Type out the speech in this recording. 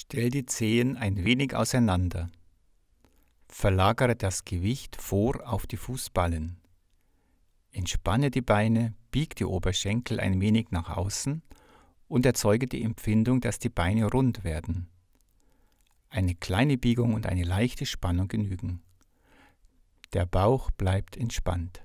Stell die Zehen ein wenig auseinander. Verlagere das Gewicht vor auf die Fußballen. Entspanne die Beine, bieg die Oberschenkel ein wenig nach außen und erzeuge die Empfindung, dass die Beine rund werden. Eine kleine Biegung und eine leichte Spannung genügen. Der Bauch bleibt entspannt.